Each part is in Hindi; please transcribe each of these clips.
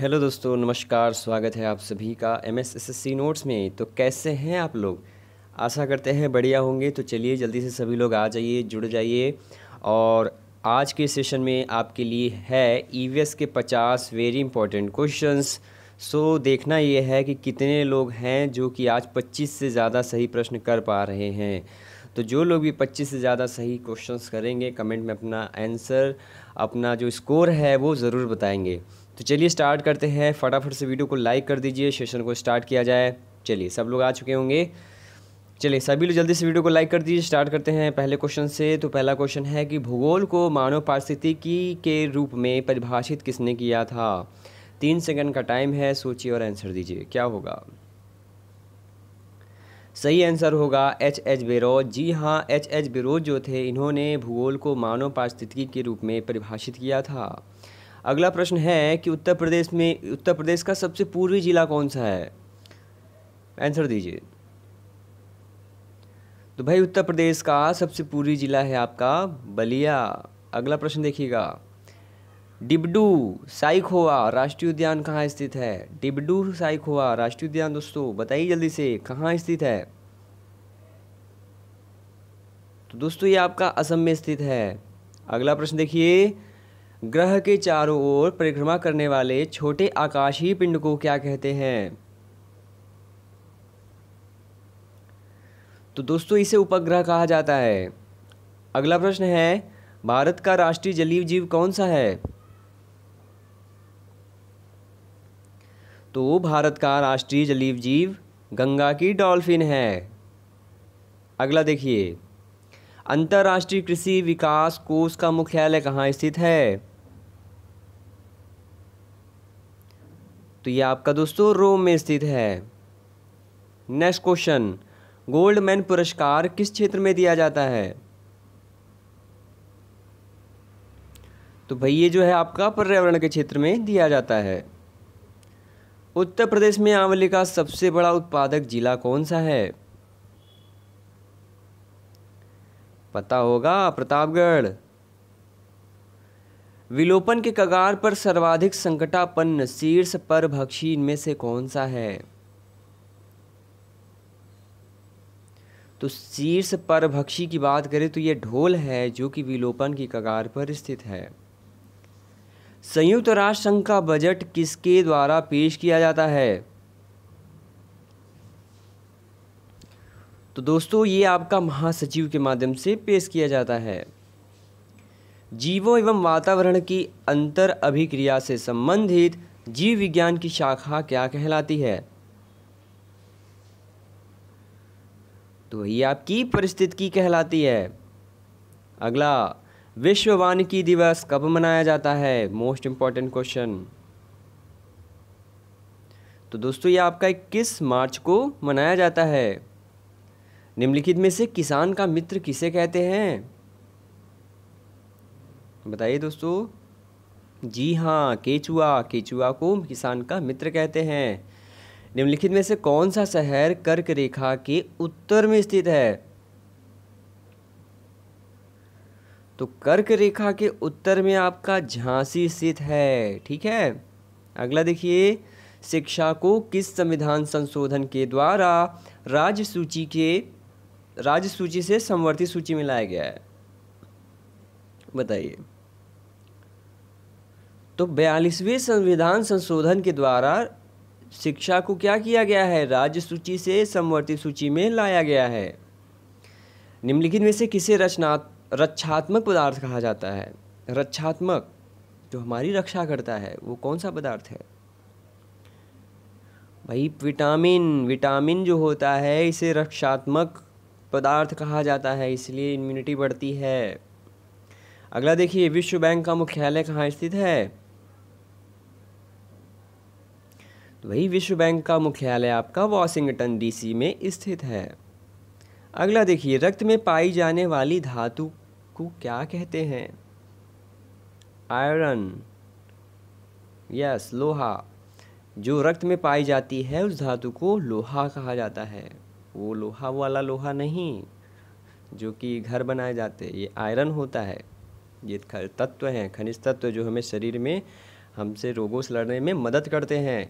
हेलो दोस्तों नमस्कार स्वागत है आप सभी का M S S S C notes में तो कैसे हैं आप लोग आशा करते हैं बढ़िया होंगे तो चलिए जल्दी से सभी लोग आ जाइए जुड़ जाइए और आज के सेशन में आपके लिए है ई e के पचास वेरी इंपॉर्टेंट क्वेश्चंस सो देखना ये है कि कितने लोग हैं जो कि आज पच्चीस से ज़्यादा सही प्रश्न कर पा रहे हैं तो जो लोग भी 25 से ज़्यादा सही क्वेश्चंस करेंगे कमेंट में अपना आंसर अपना जो स्कोर है वो ज़रूर बताएंगे तो चलिए स्टार्ट करते हैं फटाफट से वीडियो को लाइक कर दीजिए सेशन को स्टार्ट किया जाए चलिए सब लोग आ चुके होंगे चलिए सभी लोग जल्दी से वीडियो को लाइक कर दीजिए स्टार्ट करते हैं पहले क्वेश्चन से तो पहला क्वेश्चन है कि भूगोल को मानव पारिस्थितिकी के रूप में परिभाषित किसने किया था तीन सेकंड का टाइम है सोचिए और आंसर दीजिए क्या होगा सही आंसर होगा एच एच बेरोज जी हाँ एच एच बेरोज जो थे इन्होंने भूगोल को मानव पारिस्थितिकी के रूप में परिभाषित किया था अगला प्रश्न है कि उत्तर प्रदेश में उत्तर प्रदेश का सबसे पूर्वी जिला कौन सा है आंसर दीजिए तो भाई उत्तर प्रदेश का सबसे पूर्वी जिला है आपका बलिया अगला प्रश्न देखिएगा डिबडू साइखोवा राष्ट्रीय उद्यान कहाँ स्थित है डिबडू साइखोवा राष्ट्रीय उद्यान दोस्तों बताइए जल्दी से कहाँ स्थित है तो दोस्तों ये आपका असम में स्थित है अगला प्रश्न देखिए ग्रह के चारों ओर परिक्रमा करने वाले छोटे आकाशीय पिंड को क्या कहते हैं तो दोस्तों इसे उपग्रह कहा जाता है अगला प्रश्न है भारत का राष्ट्रीय जलीय जीव कौन सा है तो भारत का राष्ट्रीय जलीय जीव गंगा की डॉल्फिन है अगला देखिए अंतर्राष्ट्रीय कृषि विकास कोष का मुख्यालय कहाँ स्थित है तो ये आपका दोस्तों रोम में स्थित है नेक्स्ट क्वेश्चन गोल्ड मैन पुरस्कार किस क्षेत्र में दिया जाता है तो भाई ये जो है आपका पर्यावरण के क्षेत्र में दिया जाता है उत्तर प्रदेश में आंवले का सबसे बड़ा उत्पादक जिला कौन सा है पता होगा प्रतापगढ़ विलोपन के कगार पर सर्वाधिक संकटापन्न शीर्ष पर भक्षी में से कौन सा है तो शीर्ष पर भक्षी की बात करें तो यह ढोल है जो कि विलोपन की कगार पर स्थित है संयुक्त राष्ट्र संघ का बजट किसके द्वारा पेश किया जाता है तो दोस्तों ये आपका महासचिव के माध्यम से पेश किया जाता है जीवों एवं वातावरण की अंतर अभिक्रिया से संबंधित जीव विज्ञान की शाखा क्या कहलाती है तो ये आपकी परिस्थिति कहलाती है अगला विश्व वानिकी दिवस कब मनाया जाता है मोस्ट इंपॉर्टेंट क्वेश्चन तो दोस्तों ये आपका इक्कीस मार्च को मनाया जाता है निम्नलिखित में से किसान का मित्र किसे कहते हैं बताइए दोस्तों जी हाँ केचुआ केचुआ को किसान का मित्र कहते हैं निम्नलिखित में से कौन सा शहर कर्क रेखा के उत्तर में स्थित है तो कर्क रेखा के उत्तर में आपका झांसी स्थित है ठीक है अगला देखिए शिक्षा को किस संविधान संशोधन के द्वारा राज्य सूची के राज्य सूची से समवर्ती सूची में लाया गया है बताइए तो बयालीसवें संविधान संशोधन के द्वारा शिक्षा को क्या किया गया है राज्य सूची से समवर्ती सूची में लाया गया है निम्नलिखित में से किसे रचना रक्षात्मक पदार्थ कहा जाता है रक्षात्मक जो हमारी रक्षा करता है वो कौन सा पदार्थ है भाई विटामिन विटामिन जो होता है इसे रक्षात्मक पदार्थ कहा जाता है इसलिए इम्यूनिटी बढ़ती है अगला देखिए विश्व बैंक का मुख्यालय कहाँ स्थित है वही विश्व बैंक का मुख्यालय आपका वॉशिंगटन डीसी में स्थित है अगला देखिए रक्त में पाई जाने वाली धातु को क्या कहते हैं आयरन यस लोहा जो रक्त में पाई जाती है उस धातु को लोहा कहा जाता है वो लोहा वाला लोहा नहीं जो कि घर बनाए जाते हैं ये आयरन होता है ये तत्व हैं खनिज तत्व जो हमें शरीर में हमसे रोगों से लड़ने में मदद करते हैं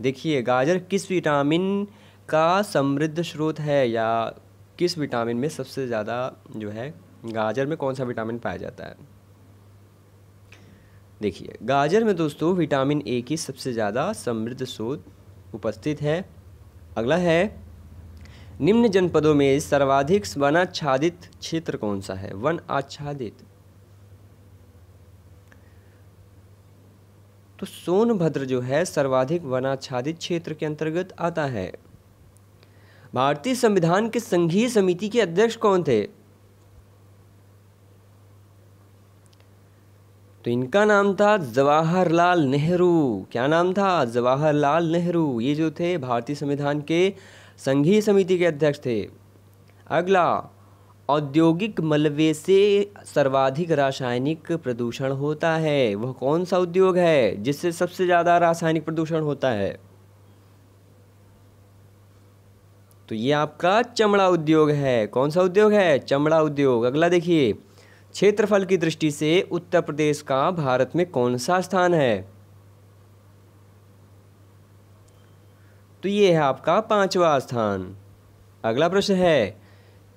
देखिए गाजर किस विटामिन का समृद्ध स्रोत है या किस विटामिन में सबसे ज़्यादा जो है गाजर में कौन सा विटामिन पाया जाता है देखिए गाजर में दोस्तों विटामिन ए की सबसे ज़्यादा समृद्ध स्रोत उपस्थित है अगला है निम्न जनपदों में सर्वाधिक वनाच्छादित क्षेत्र कौन सा है वन आच्छादित तो सोनभद्र जो है सर्वाधिक वनाच्छादित क्षेत्र के अंतर्गत आता है भारतीय संविधान के संघीय समिति के अध्यक्ष कौन थे तो इनका नाम था जवाहरलाल नेहरू क्या नाम था जवाहरलाल नेहरू ये जो थे भारतीय संविधान के संघीय समिति के अध्यक्ष थे अगला औद्योगिक मलबे से सर्वाधिक रासायनिक प्रदूषण होता है वह कौन सा उद्योग है जिससे सबसे ज़्यादा रासायनिक प्रदूषण होता है तो ये आपका चमड़ा उद्योग है कौन सा उद्योग है चमड़ा उद्योग अगला देखिए क्षेत्रफल की दृष्टि से उत्तर प्रदेश का भारत में कौन सा स्थान है तो ये है आपका पांचवा स्थान अगला प्रश्न है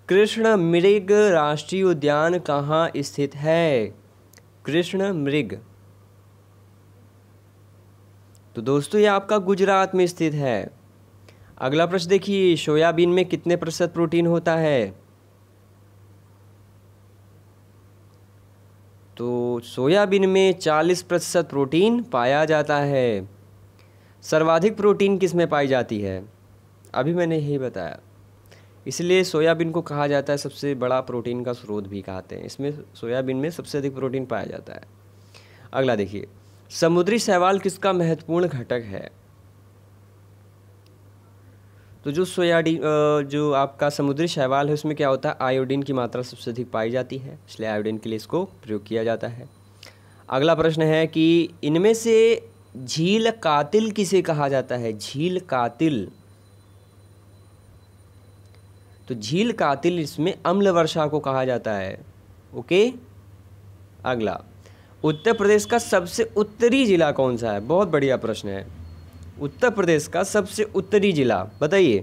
कृष्ण मृग राष्ट्रीय उद्यान कहाँ स्थित है कृष्ण मृग तो दोस्तों ये आपका गुजरात में स्थित है अगला प्रश्न देखिए सोयाबीन में कितने प्रतिशत प्रोटीन होता है तो सोयाबीन में 40 प्रतिशत प्रोटीन पाया जाता है सर्वाधिक प्रोटीन किस में पाई जाती है अभी मैंने यही बताया इसलिए सोयाबीन को कहा जाता है सबसे बड़ा प्रोटीन का स्रोत भी कहते हैं इसमें सोयाबीन में सबसे अधिक प्रोटीन पाया जाता है अगला देखिए समुद्री शैवाल किसका महत्वपूर्ण घटक है तो जो सोयाडीन जो आपका समुद्री शैवाल है उसमें क्या होता है आयोडीन की मात्रा सबसे अधिक पाई जाती है इसलिए आयोडीन के लिए इसको प्रयोग किया जाता है अगला प्रश्न है कि इनमें से झील कातिल किसे कहा जाता है झील कातिल तो झील कातिल इसमें अम्ल वर्षा को कहा जाता है ओके अगला उत्तर प्रदेश का सबसे उत्तरी ज़िला कौन सा है बहुत बढ़िया प्रश्न है उत्तर प्रदेश का सबसे उत्तरी ज़िला बताइए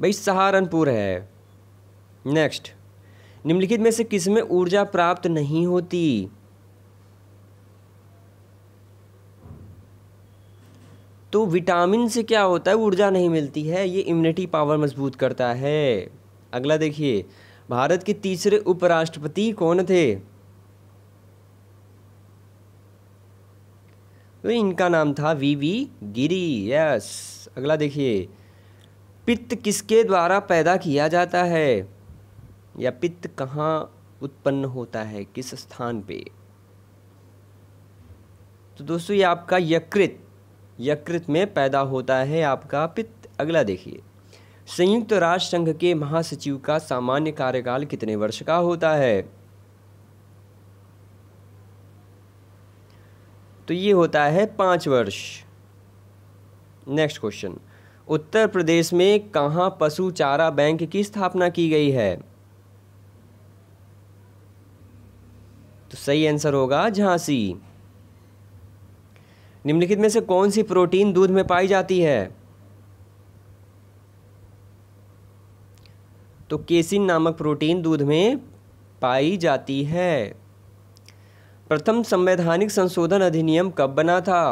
भाई सहारनपुर है नेक्स्ट निम्नलिखित में से किसमें ऊर्जा प्राप्त नहीं होती तो विटामिन से क्या होता है ऊर्जा नहीं मिलती है ये इम्यूनिटी पावर मजबूत करता है अगला देखिए भारत के तीसरे उपराष्ट्रपति कौन थे तो इनका नाम था वी वी गिरी यस अगला देखिए पित्त किसके द्वारा पैदा किया जाता है या पित्त कहाँ उत्पन्न होता है किस स्थान पे तो दोस्तों ये आपका यकृत यकृत में पैदा होता है आपका पित्त अगला देखिए संयुक्त राष्ट्र संघ के महासचिव का सामान्य कार्यकाल कितने वर्ष का होता है तो ये होता है पाँच वर्ष नेक्स्ट क्वेश्चन उत्तर प्रदेश में कहाँ पशु चारा बैंक की स्थापना की गई है तो सही आंसर होगा झांसी निम्नलिखित में से कौन सी प्रोटीन दूध में पाई जाती है तो केसिन नामक प्रोटीन दूध में पाई जाती है प्रथम संवैधानिक संशोधन अधिनियम कब बना था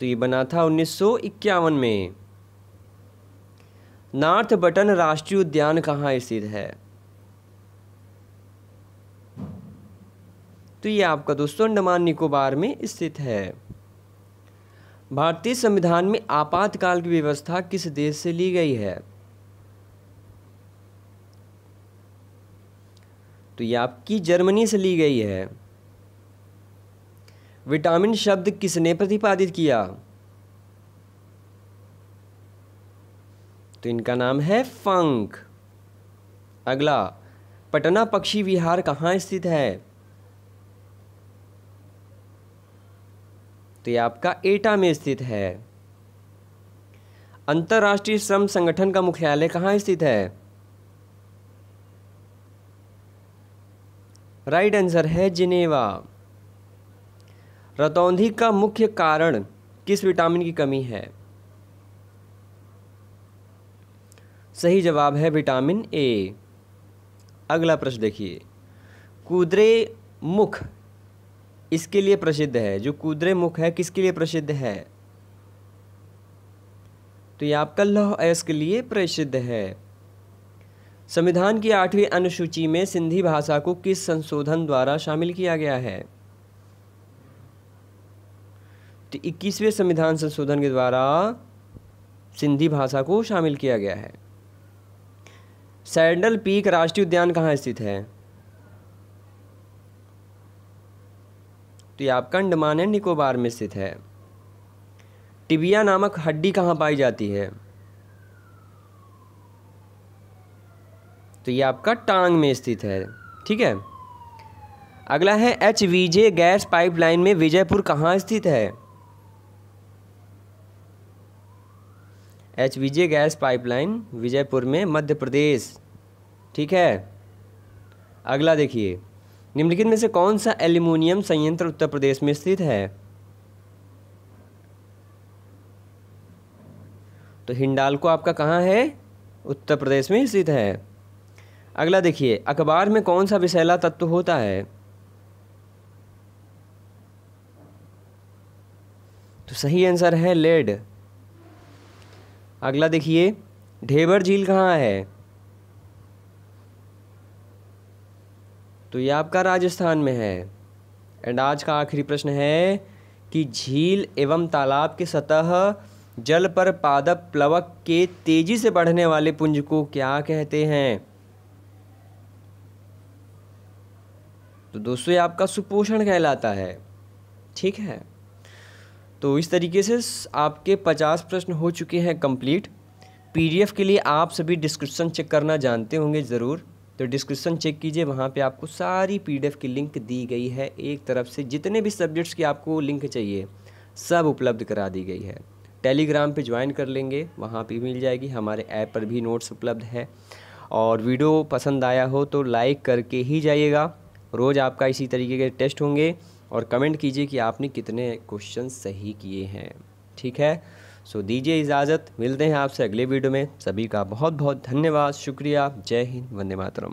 तो ये बना था उन्नीस में नॉर्थ बटन राष्ट्रीय उद्यान कहाँ स्थित है तो ये आपका दोस्तों अंडमान निकोबार में स्थित है भारतीय संविधान में आपातकाल की व्यवस्था किस देश से ली गई है तो ये आपकी जर्मनी से ली गई है विटामिन शब्द किसने प्रतिपादित किया तो इनका नाम है फंक अगला पटना पक्षी विहार कहाँ स्थित है तो ये आपका एटा में स्थित है अंतर्राष्ट्रीय श्रम संगठन का मुख्यालय कहाँ स्थित है राइट आंसर है जिनेवा रतौंधी का मुख्य कारण किस विटामिन की कमी है सही जवाब है विटामिन ए अगला प्रश्न देखिए कुदरे मुख इसके लिए प्रसिद्ध है जो कुदरे मुख है किसके लिए प्रसिद्ध है तो यह आपका लौह अयस्क लिए प्रसिद्ध है संविधान की आठवीं अनुसूची में सिंधी भाषा को किस संशोधन द्वारा शामिल किया गया है तो इक्कीसवें संविधान संशोधन के द्वारा सिंधी भाषा को शामिल किया गया है सैंडल पीक राष्ट्रीय उद्यान कहाँ स्थित है तो ये आपका अंडमान एंड निकोबार में स्थित है टिबिया नामक हड्डी कहाँ पाई जाती है तो ये आपका टांग में स्थित है ठीक है अगला है एच वीजे गैस पाइपलाइन में विजयपुर कहाँ स्थित है H VJ gas pipeline Vijaypur में मध्य प्रदेश ठीक है अगला देखिए निम्नलिखित में से कौन सा एल्यूमिनियम संयंत्र उत्तर प्रदेश में स्थित है तो हिंडालको आपका कहाँ है उत्तर प्रदेश में स्थित है अगला देखिए अखबार में कौन सा विषैला तत्व होता है तो सही आंसर है लेड अगला देखिए ढेबर झील कहाँ है तो ये आपका राजस्थान में है एंड आज का आखिरी प्रश्न है कि झील एवं तालाब की सतह जल पर पादप प्लवक के तेजी से बढ़ने वाले पुंज को क्या कहते हैं तो दोस्तों ये आपका सुपोषण कहलाता है ठीक है तो इस तरीके से आपके पचास प्रश्न हो चुके हैं कंप्लीट पीडीएफ के लिए आप सभी डिस्क्रिप्शन चेक करना जानते होंगे ज़रूर तो डिस्क्रिप्शन चेक कीजिए वहाँ पे आपको सारी पीडीएफ की लिंक दी गई है एक तरफ से जितने भी सब्जेक्ट्स की आपको लिंक चाहिए सब उपलब्ध करा दी गई है टेलीग्राम पे ज्वाइन कर लेंगे वहाँ पे मिल जाएगी हमारे ऐप पर भी नोट्स उपलब्ध है और वीडियो पसंद आया हो तो लाइक करके ही जाइएगा रोज़ आपका इसी तरीके के टेस्ट होंगे और कमेंट कीजिए कि आपने कितने क्वेश्चन सही किए हैं ठीक है सो दीजिए इजाज़त मिलते हैं आपसे अगले वीडियो में सभी का बहुत बहुत धन्यवाद शुक्रिया जय हिंद वंदे मातरम